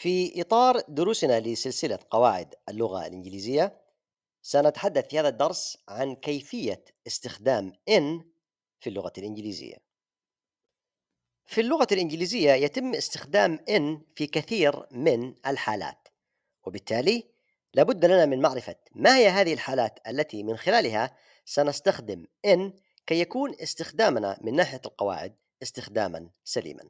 في إطار دروسنا لسلسلة قواعد اللغة الإنجليزية سنتحدث في هذا الدرس عن كيفية استخدام in في اللغة الإنجليزية في اللغة الإنجليزية يتم استخدام in في كثير من الحالات وبالتالي لابد لنا من معرفة ما هي هذه الحالات التي من خلالها سنستخدم in كي يكون استخدامنا من ناحية القواعد استخداما سليما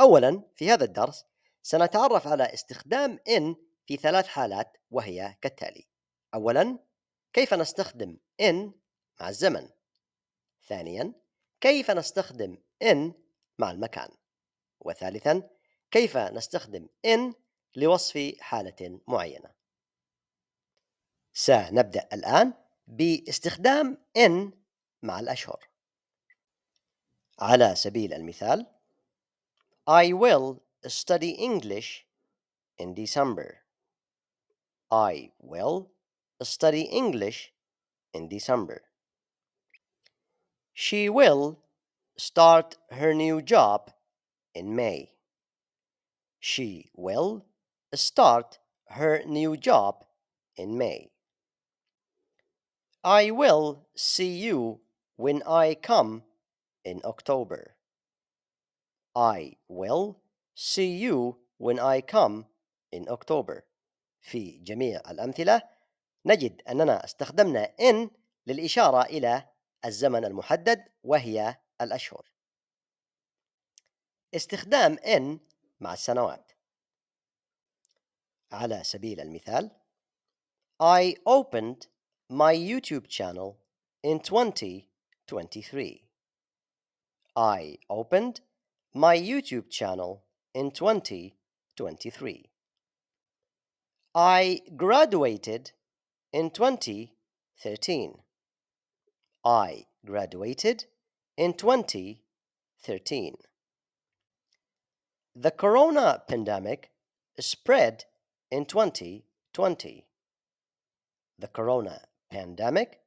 أولا في هذا الدرس سنتعرف على استخدام in في ثلاث حالات وهي كالتالي أولا كيف نستخدم in مع الزمن ثانيا كيف نستخدم in مع المكان وثالثا كيف نستخدم in لوصف حالة معينة سنبدأ الآن باستخدام in مع الأشهر على سبيل المثال I will study English in December. I will study English in December. She will start her new job in May. She will start her new job in May. I will see you when I come in October. I will See you when I come in October في جميع الأمثلة نجد أننا استخدمنا in للإشارة إلى الزمن المحدد وهي الأشهر استخدام in مع السنوات على سبيل المثال I opened my YouTube channel in 2023 I opened my YouTube channel in 2023. I graduated in 2013. I graduated in 2013. The corona pandemic spread in 2020. The corona pandemic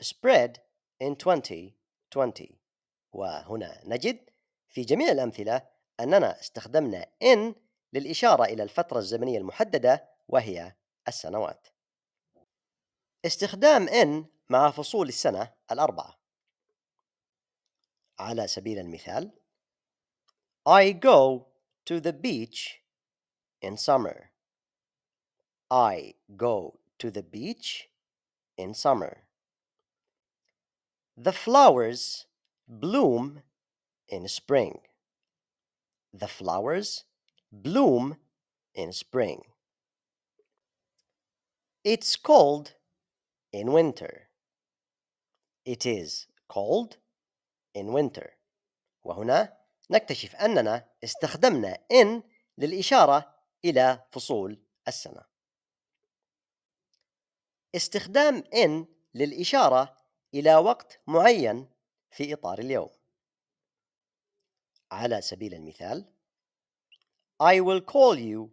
spread in 2020. وهنا نجد في جميع الأمثلة أننا استخدمنا إن للإشارة إلى الفترة الزمنية المحددة وهي السنوات. استخدام إن مع فصول السنة الأربعة. على سبيل المثال: I go to the beach in summer. I go to the beach in summer. The flowers bloom in spring. The flowers bloom in spring. It's cold in winter. It is cold in winter. وهنا نكتشف أننا استخدمنا in للإشارة إلى فصول السنة. استخدام in للإشارة إلى وقت معين في إطار اليوم. على سبيل المثال I will call you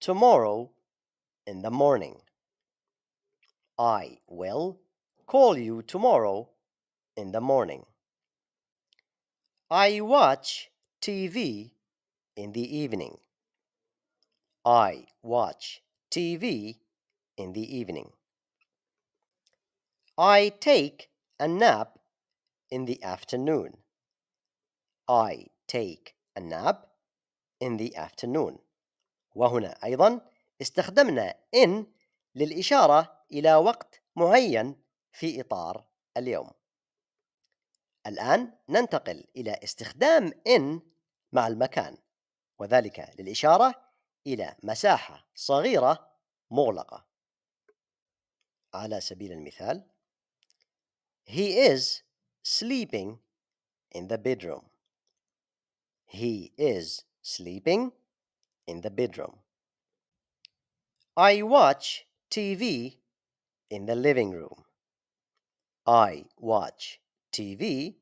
tomorrow in the morning I will call you tomorrow in the morning I watch TV in the evening I watch TV in the evening I take a nap in the afternoon. I take a nap in the afternoon وهنا أيضا استخدمنا in للإشارة إلى وقت معين في إطار اليوم الآن ننتقل إلى استخدام in مع المكان وذلك للإشارة إلى مساحة صغيرة مغلقة على سبيل المثال He is sleeping in the bedroom He is sleeping in the bedroom. I watch TV in the living room. I watch TV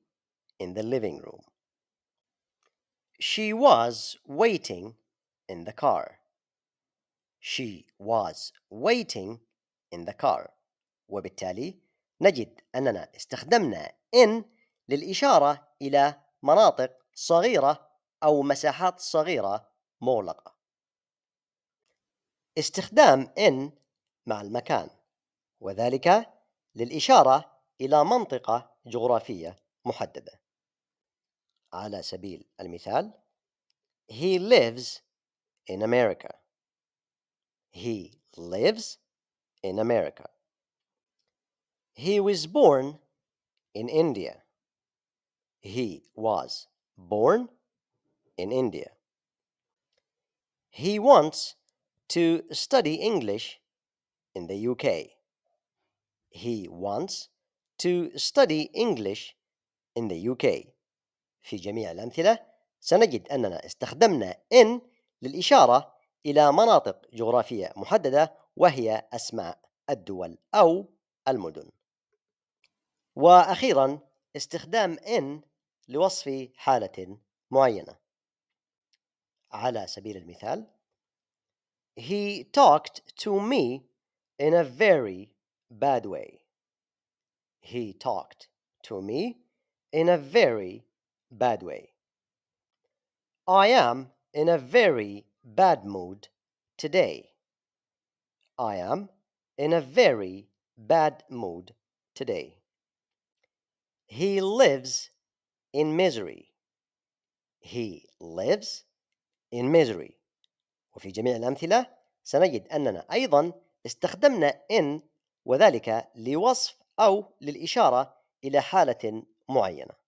in the living room. She was waiting in the car. She was waiting in the car. وبالتالي نجد أننا استخدمنا in للإشارة إلى مناطق صغيرة أو مساحات صغيرة مغلقة استخدام إن مع المكان وذلك للإشارة إلى منطقة جغرافية محددة على سبيل المثال He lives in America He lives in America He was born in India He was born in India. He wants to study English in the UK. He wants to study English in the UK. في جميع الأمثلة سنجد أننا استخدمنا in للإشارة إلى مناطق جغرافية محددة وهي أسماء الدول أو المدن. وأخيرا استخدام in لوصف حالة معينة. على سبيل المثال He talked to me in a very bad way. He talked to me in a very bad way. I am in a very bad mood today. I am in a very bad mood today. He lives in misery. He lives in misery وفي جميع الأمثلة سنجد أننا أيضا استخدمنا in وذلك لوصف أو للإشارة إلى حالة معينة